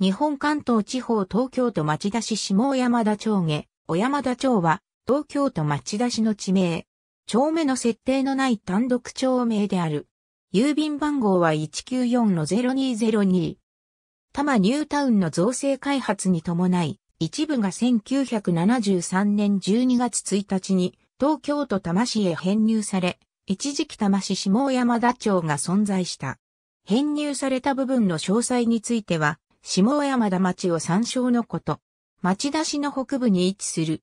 日本関東地方東京都町田市下山田町下、小山田町は東京都町田市の地名。町目の設定のない単独町名である。郵便番号は194-0202。多摩ニュータウンの造成開発に伴い、一部が1973年12月1日に東京都多摩市へ編入され、一時期多摩市下山田町が存在した。編入された部分の詳細については、下山田町を参照のこと。町田市の北部に位置する。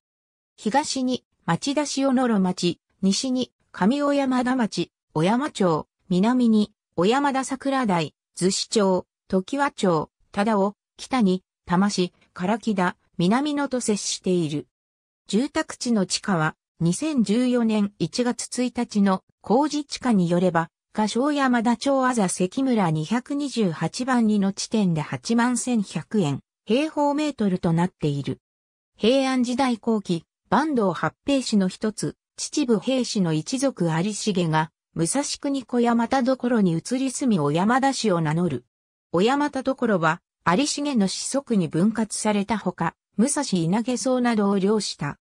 東に町田市小野呂町、西に上小山田町、小山町、南に小山田桜台、逗子町、時和町、忠尾、北に多摩市、唐木田、南野と接している。住宅地の地下は2014年1月1日の工事地下によれば岡小山田町あざ関村228番2の地点で8万1100円、平方メートルとなっている。平安時代後期、坂東八平氏の一つ、秩父平氏の一族有重が、武蔵国小山田所に移り住み小山田氏を名乗る。小山田所は、有重の子息に分割されたほか、武蔵稲毛荘などを領した。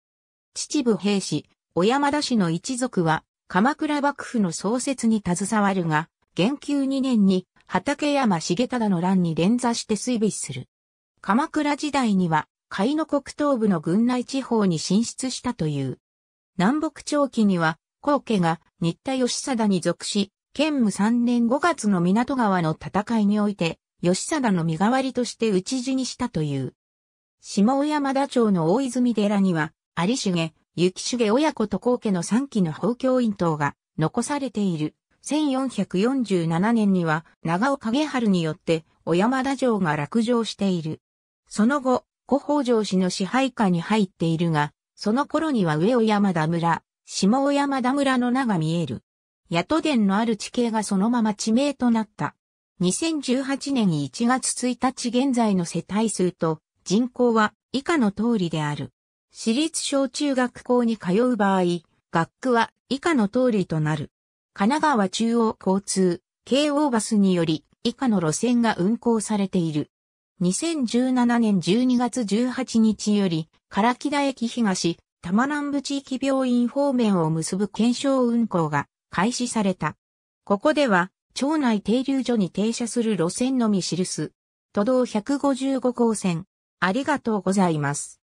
秩父平氏、小山田氏の一族は、鎌倉幕府の創設に携わるが、元久2年に畠山重忠の乱に連座して追尾する。鎌倉時代には、甲斐の国東部の郡内地方に進出したという。南北朝期には、皇家が新田義貞に属し、建武3年5月の港川の戦いにおいて、義貞の身代わりとして討ち死にしたという。下小山田町の大泉寺には、有重、雪重親子と高家の三期の法教院等が残されている。1447年には長尾影春によって小山田城が落城している。その後、古法城氏の支配下に入っているが、その頃には上小山田村、下小山田村の名が見える。八都殿のある地形がそのまま地名となった。2018年1月1日現在の世帯数と人口は以下の通りである。私立小中学校に通う場合、学区は以下の通りとなる。神奈川中央交通、京王バスにより以下の路線が運行されている。2017年12月18日より、唐木田駅東、多摩南部地域病院方面を結ぶ検証運行が開始された。ここでは、町内停留所に停車する路線のみ記す。都道155号線。ありがとうございます。